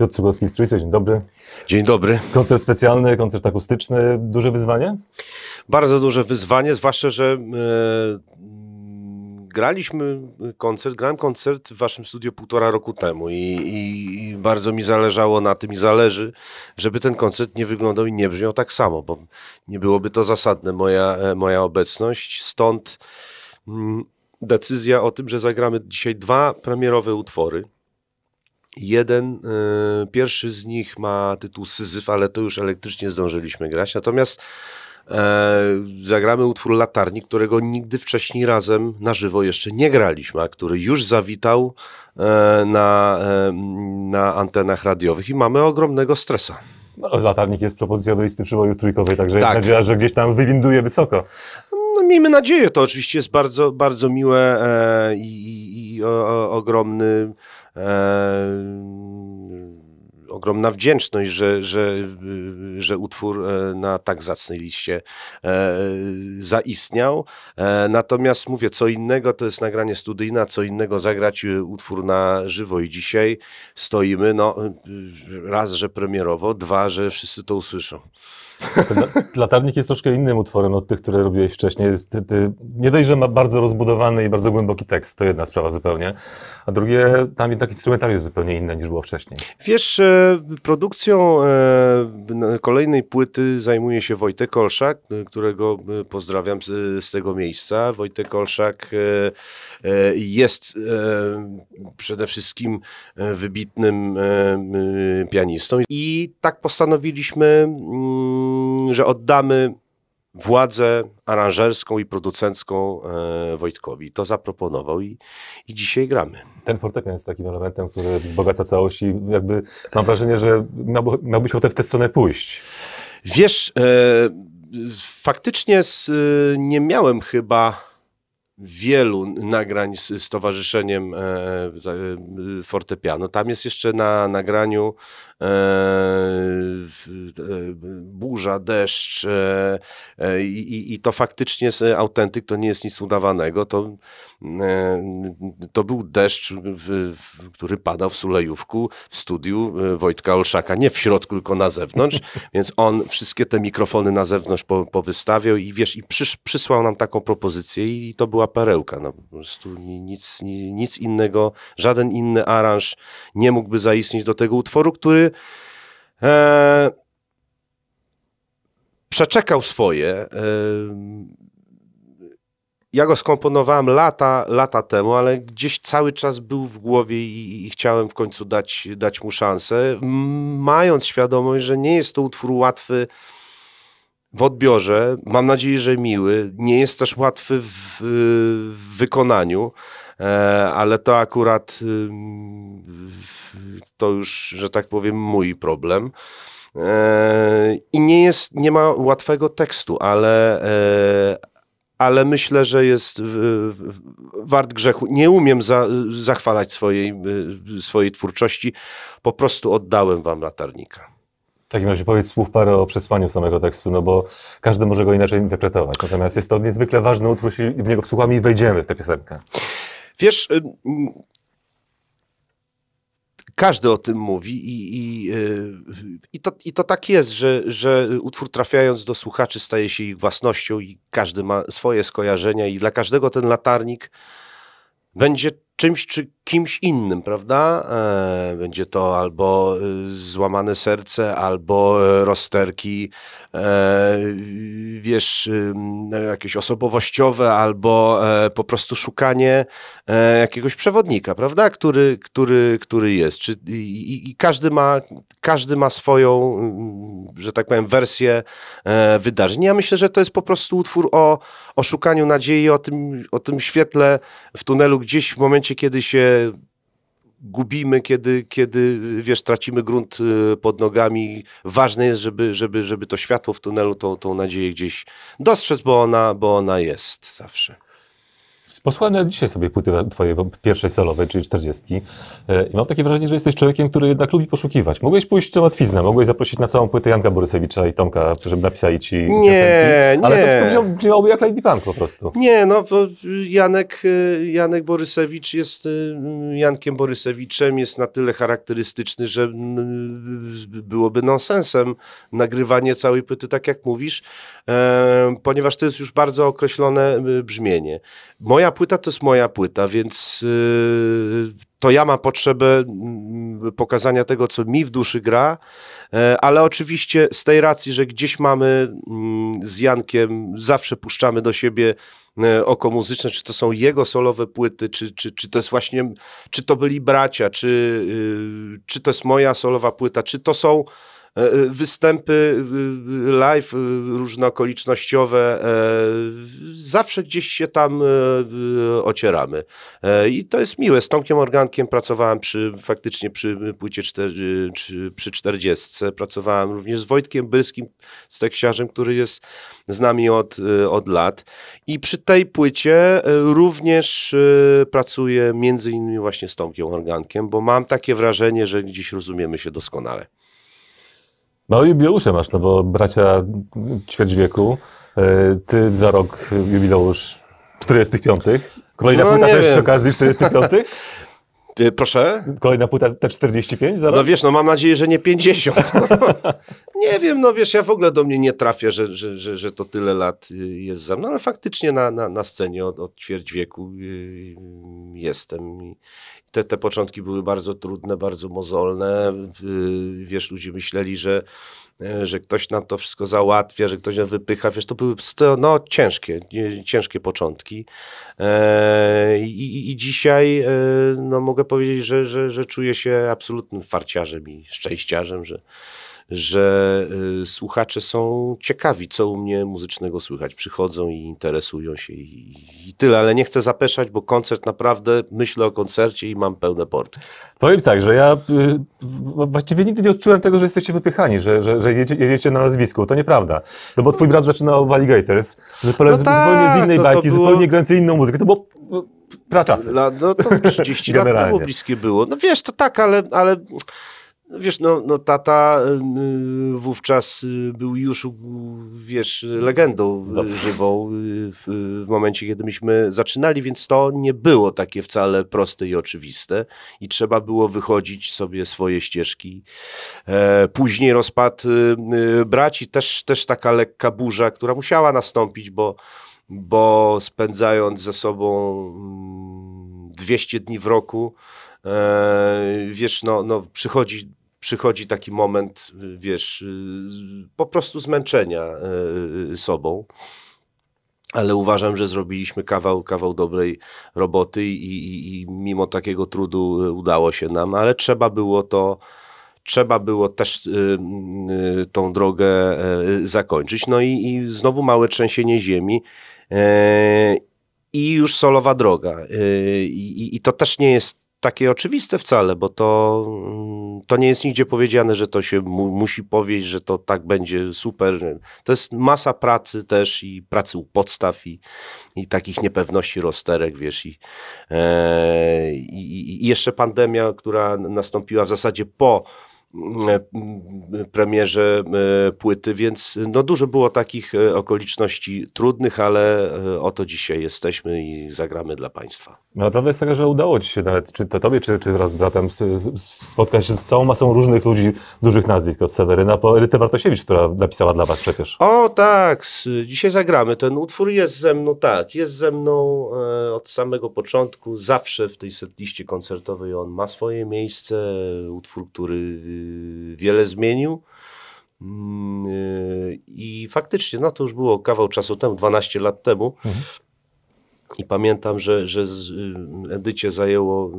Piotr Cugowski z Trójce, dzień dobry. Dzień dobry. Koncert specjalny, koncert akustyczny, duże wyzwanie? Bardzo duże wyzwanie, zwłaszcza, że e, graliśmy koncert, grałem koncert w waszym studiu półtora roku temu i, i, i, bardzo mi zależało na tym i zależy, żeby ten koncert nie wyglądał i nie brzmiał tak samo, bo nie byłoby to zasadne moja, e, moja obecność, stąd mm, decyzja o tym, że zagramy dzisiaj dwa premierowe utwory – Jeden, y, pierwszy z nich ma tytuł Syzyf, ale to już elektrycznie zdążyliśmy grać. Natomiast y, zagramy utwór Latarni, którego nigdy wcześniej razem na żywo jeszcze nie graliśmy, a który już zawitał e, na, e, na antenach radiowych i mamy ogromnego stresa. No, latarnik jest propozycja do listy przywoju trójkowej, także tak. jest nadzieja, że gdzieś tam wywinduje wysoko. No, miejmy nadzieję, to oczywiście jest bardzo, bardzo miłe i, i, i o, o, ogromny E, ogromna wdzięczność, że, że, y, że utwór e, na tak zacnej liście e, zaistniał. Natomiast mówię, co innego to jest nagranie studyjne, co innego zagrać y, utwór na żywo i dzisiaj stoimy, no y, raz, że premierowo, dwa, że wszyscy to usłyszą. Latarnik jest troszkę innym utworem od tych, które robiłeś wcześniej. nie dość, że ma bardzo rozbudowany i bardzo głęboki tekst, to jedna sprawa zupełnie, a drugie, tam jednak instrumentariusz zupełnie inny niż było wcześniej. Wiesz, e, produkcją e, kolejnej płyty zajmuje się Wojtek Olszak, e, którego pozdrawiam z, z tego miejsca. Wojtek Olszak jest przede wszystkim wybitnym pianistą i tak postanowiliśmy mm, że oddamy władzę aranżerską i producencką e, Wojtkowi. To zaproponował i, i dzisiaj gramy. Ten fortepian jest takim elementem, który wzbogaca całość i jakby mam wrażenie, że miałby, miałbyś ochotę w tę stronę pójść. Wiesz, e, faktycznie z, e, nie miałem chyba wielu nagrań z Stowarzyszeniem e, e, Fortepianu. Tam jest jeszcze na nagraniu e, burza, deszcz i, to faktycznie jest autentyk, to nie jest nic udawanego. To, to był deszcz, który padał w Sulejówku w studiu Wojtka Olszaka, nie w środku, tylko na zewnątrz, więc on wszystkie te mikrofony na zewnątrz powystawiał i wiesz, i przysłał nam taką propozycję i to była perełka. No, po prostu nic, nic innego, żaden inny aranż nie mógłby zaistnieć do tego utworu, który e, przeczekał swoje. E, ja go skomponowałem lata, lata temu, ale gdzieś cały czas był w głowie i, i, chciałem w końcu dać, dać mu szansę, mając świadomość, że nie jest to utwór łatwy w odbiorze, mam nadzieję, że miły, nie jest też łatwy w, w wykonaniu, e, ale to akurat y, to już, że tak powiem, mój problem. E, I nie jest, nie ma łatwego tekstu, ale, e, ale myślę, że jest wart grzechu. Nie umiem za, zachwalać swojej, y, swojej twórczości, po prostu oddałem wam latarnika. W takim razie powiedz słów parę o przesłaniu samego tekstu, no bo każdy może go inaczej interpretować. Natomiast jest to niezwykle ważny utwór, jeśli w niego wsłuchamy i wejdziemy w tę piosenkę. Wiesz, y, każdy o tym mówi i, i, y, i, to, i to tak jest, że, że utwór trafiając do słuchaczy staje się ich własnością i każdy ma swoje skojarzenia i dla każdego ten latarnik będzie czymś, czy kimś innym, prawda? E, będzie to albo y, złamane serce, albo e, rozterki, e, wiesz, y, jakieś osobowościowe, albo po prostu szukanie jakiegoś przewodnika, prawda? Który, który, który jest. Czy, i, i każdy, ma, każdy ma swoją, mm, że tak powiem, wersję wydarzeń. Ja myślę, że to jest po prostu utwór o, o szukaniu nadziei, o tym, o tym świetle w tunelu gdzieś w momencie, kiedy się gubimy, kiedy, kiedy wiesz, tracimy grunt y, pod nogami. Ważne jest, żeby, żeby, żeby to światło w tunelu, tą, tą nadzieję gdzieś dostrzec, bo ona, bo ona jest zawsze. Posłuchałem no dzisiaj sobie płyty twojej pierwszej solowej, czyli 40. E, I mam takie wrażenie, że jesteś człowiekiem, który jednak lubi poszukiwać. Mogłeś pójść na łatwiznę, mogłeś zaprosić na całą płytę Janka Borysewicza i Tomka, żeby napisali ci nie, piosenki, ale nie. to wszystko brzmiałoby jak Lady Punk po prostu. Nie, no Janek, e, Janek Borysewicz jest e, Jankiem Borysewiczem, jest na tyle charakterystyczny, że byłoby nonsensem nagrywanie całej płyty, tak jak mówisz, ponieważ to jest już bardzo określone brzmienie. Moje moja płyta to jest moja płyta, więc y, to ja mam potrzebę pokazania tego, co mi w duszy gra, e, ale oczywiście z tej racji, że gdzieś mamy mm, z Jankiem, zawsze puszczamy do siebie e, oko muzyczne, czy to są jego solowe płyty, czy, czy, czy to jest właśnie, czy to byli bracia, czy, y, czy to jest moja solowa płyta, czy to są E, e, występy e, live okolicznościowe, zawsze gdzieś się tam ocieramy. I to jest miłe. Z Tomkiem Organkiem pracowałem przy, faktycznie przy płycie cztery, przy 40. Pracowałem również z Wojtkiem Bylskim, z teksiarzem, który jest z nami od, od lat. I przy tej płycie również pracuję między innymi właśnie z Tomkiem Organkiem, bo mam takie wrażenie, że dziś rozumiemy się doskonale. No jubileusze masz, no bo bracia ćwierć wieku, e, ty za rok jubileusz 45. Kolejna no, płyta też wiem. przy okazji 45. proszę? Kolejna płyta te 45 zaraz? No wiesz, no mam nadzieję, że nie 50. nie wiem, no wiesz, ja w ogóle do mnie nie trafię, że, że, że, że to tyle lat y, jest za mną, ale faktycznie na, na, na scenie od, od ćwierć wieku y, jestem. te, te początki były bardzo trudne, bardzo mozolne. Y, wiesz, ludzie myśleli, że E, że ktoś nam to wszystko załatwia, że ktoś nam wypycha. Wiesz, to były no, ciężkie, ciężkie początki. E, I, i, i dzisiaj e, no, mogę powiedzieć, że, że, że czuję się absolutnym farciarzem i szczęściarzem, że że y, słuchacze są ciekawi, co u mnie muzycznego słychać. Przychodzą i interesują się i, i tyle, ale nie chcę zapeszać, bo koncert naprawdę, myślę o koncercie i mam pełne porty. Powiem tak, że ja y, właściwie nigdy nie odczułem tego, że jesteście wypychani, że, że, że jedziecie, jedziecie na nazwisku. To nieprawda, no bo twój brat zaczynał w Alligators, zespole no tak, zupełnie z innej no bajki, było... zupełnie grający inną muzykę. To było y, praczasy. no, no to 30 lat temu bliskie było. No wiesz, to tak, ale... ale no wiesz, no, no tata y, wówczas y, był już, wiesz, legendą no. żywą w, w, momencie, kiedy myśmy zaczynali, więc to nie było takie wcale proste i oczywiste i trzeba było wychodzić sobie swoje ścieżki. E, później rozpad braci, też, też taka lekka burza, która musiała nastąpić, bo, bo spędzając ze sobą 200 mm, dni w roku, e, wiesz, no, no przychodzi przychodzi taki moment, wiesz, po prostu zmęczenia e, sobą. Ale uważam, że zrobiliśmy kawał, kawał dobrej roboty i, i, i mimo takiego trudu e, udało się nam, ale trzeba było to, trzeba było też y, y, tą drogę y, zakończyć. No i, i, znowu małe trzęsienie ziemi. I już solowa droga. I, to też nie jest takie oczywiste wcale, bo to, mm, to nie jest nigdzie powiedziane, że to się mu, musi powiedzieć, że to tak będzie super. To jest masa pracy też i pracy u podstaw i, i takich niepewności, rozterek, wiesz. I, e, i, I jeszcze pandemia, która nastąpiła w zasadzie po E, premierze e, płyty, więc no dużo było takich e, okoliczności trudnych, ale oto dzisiaj jesteśmy i zagramy dla Państwa. No, ale prawda jest taka, że udało Ci się nawet, czy to Tobie, czy, czy wraz z bratem, spotkać się z całą masą różnych ludzi, dużych nazwisk, od Seweryna po Erytę Bartosiewicz, która napisała dla Was przecież. O tak, dzisiaj zagramy. Ten utwór jest ze mną, tak, jest ze mną od samego początku, zawsze w tej setliście koncertowej on ma swoje miejsce, utwór, który Y, wiele zmienił. Mm, y, I faktycznie, no to już było kawał czasu temu, 12 lat temu. Mhm. I pamiętam, że, że y, Edycie zajęło,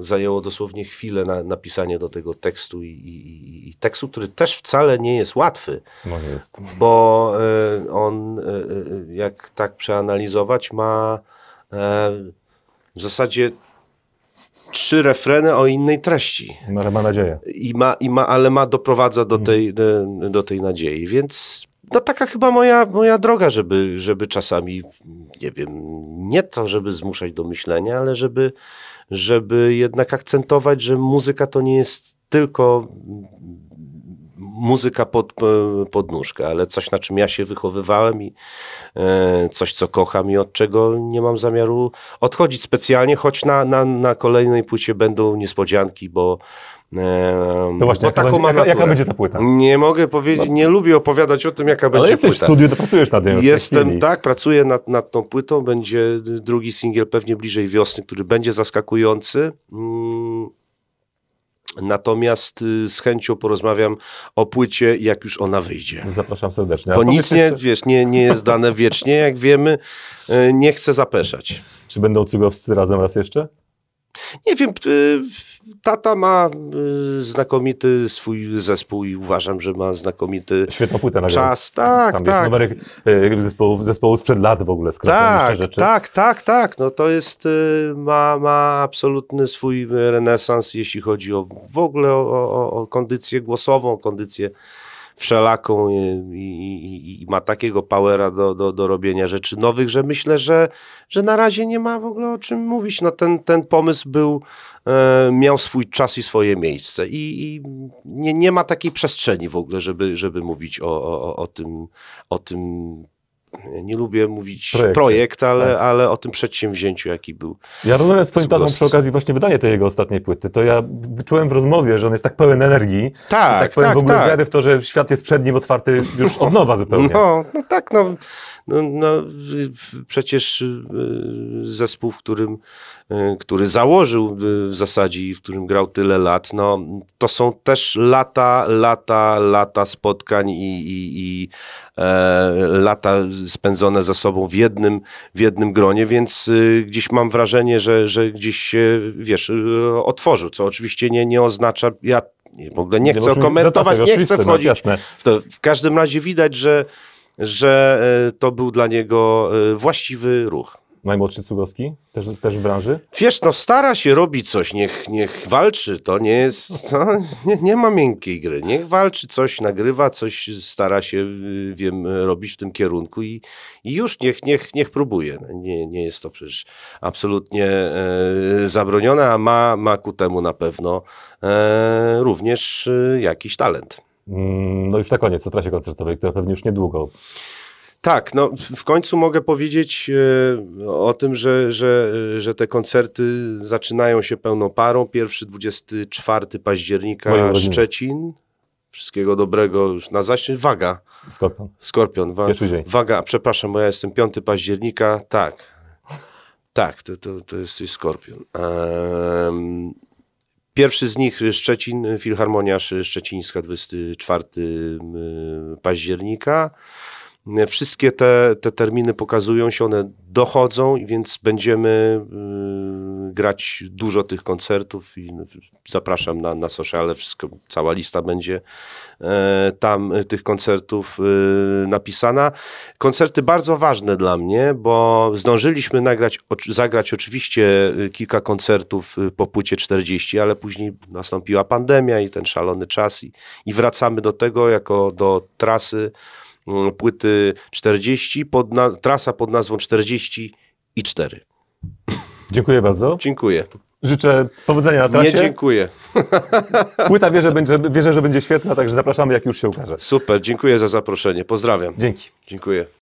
zajęło dosłownie chwilę na napisanie do tego tekstu i, i, i, tekstu, który też wcale nie jest łatwy. No jest. Bo on, jak tak przeanalizować, ma e, w zasadzie trzy refreny o innej treści. No ale ma nadzieję. I ma, i ma, ale ma, doprowadza do tej, do tej nadziei, więc no taka chyba moja, moja droga, żeby, żeby czasami, nie wiem, nie to, żeby zmuszać do myślenia, ale żeby, żeby jednak akcentować, że muzyka to nie jest tylko muzyka pod, e, pod nóżkę, ale coś, na czym ja się wychowywałem i e, coś, co kocham i od czego nie mam zamiaru odchodzić specjalnie, choć na, na, na kolejnej płycie będą niespodzianki, bo e, no właśnie, jaka, taką będzie, jaka, jaka, będzie ta płyta? Nie mogę powiedzieć, no. nie lubię opowiadać o tym, jaka Ale będzie płyta. płyta. jesteś w studiu, to pracujesz nad nią. Jestem, tak, pracuję nad, nad tą płytą, będzie drugi singiel pewnie bliżej wiosny, który będzie zaskakujący. Mm Natomiast y, z chęcią porozmawiam o płycie, jak już ona wyjdzie. Zapraszam serdecznie. Bo nic nie, jeszcze... wiesz, nie, nie jest dane wiecznie, jak wiemy, y, nie chcę zapeszać. Czy będą cygowscy razem raz jeszcze? Nie wiem, y, tata ma y, znakomity swój zespół i uważam, że ma znakomity Świetną płytę no czas. Tak, Tam tak. Jest tak. numerek zespołu, y, zespołu sprzed lat w ogóle, tak, rzeczy. Tak, tak, tak. No to jest, ma, ma absolutny swój renesans, jeśli chodzi o w ogóle o, o, o kondycję głosową, kondycję wszelaką y, i, i, i, ma takiego powera do, do, do robienia rzeczy nowych, że myślę, że, że na razie nie ma w ogóle o czym mówić. No ten, ten pomysł był, e, miał swój czas i swoje miejsce i, i nie, nie ma takiej przestrzeni w ogóle, żeby, żeby mówić o, o, o, tym, o tym nie lubię mówić projekt, projekt ale, tak. ale o tym przedsięwzięciu, jaki był. Ja rozmawiałem z twoim tatą przy okazji właśnie wydania tej jego ostatniej płyty, to ja wyczułem w rozmowie, że on jest tak pełen energii, tak, tak pełen tak, w ogóle tak. wiary w to, że świat jest przed nim otwarty już od nowa zupełnie. No, no tak, no, no, no przecież y, zespół, w którym, y, który założył y, w zasadzie i w którym grał tyle lat, no to są też lata, lata, lata spotkań i, i, i e, lata spędzone ze sobą w jednym, w jednym gronie, więc y, gdzieś mam wrażenie, że, że gdzieś się, wiesz, y, otworzył, co oczywiście nie, nie oznacza, ja w ogóle nie chcę komentować, nie chcę no, wchodzić. W, to. w każdym razie widać, że, że y, to był dla niego właściwy ruch. Najmłodszy Cugowski? Też, też w branży? Wiesz, no stara się, robić coś, niech, niech walczy, to nie jest, no, nie, nie, ma miękkiej gry. Niech walczy coś, nagrywa coś, stara się, y, wiem, robić w tym kierunku i, i już niech, niech, niech próbuje. Nie, nie jest to przecież absolutnie e, zabronione, a ma, ma ku temu na pewno e, również e, jakiś talent. Mm, no już na koniec o trasie koncertowej, która pewnie już niedługo. Tak, no w końcu mogę powiedzieć e, o tym, że, że, że te koncerty zaczynają się pełną parą. Pierwszy 24 października Szczecin. Wszystkiego dobrego już na zaśnie. Waga. Skorpion. Skorpion. Wa waga, przepraszam, bo ja jestem 5 października. Tak. Tak, to, to, to jest, jest Skorpion. Um, Pierwszy z nich Szczecin, Filharmonia Szczecińska, 24 października. E, wszystkie te, te terminy pokazują się, one dochodzą, więc będziemy y, grać dużo tych koncertów i no, zapraszam na, na sociale, wszystko, cała lista będzie e, tam tych koncertów y, napisana. Koncerty bardzo ważne dla mnie, bo zdążyliśmy nagrać, zagrać oczywiście y, kilka koncertów po płycie 40, ale później nastąpiła pandemia i ten szalony czas i, i wracamy do tego jako do trasy Mm, płyty 40, pod trasa pod nazwą 40 i 4. Dziękuję bardzo. Dziękuję. Życzę powodzenia na trasie. Nie dziękuję. Płyta wierzę, będzie, wierzę, że będzie świetna, także zapraszamy, jak już się ukaże. Super, dziękuję za zaproszenie. Pozdrawiam. Dzięki. Dziękuję.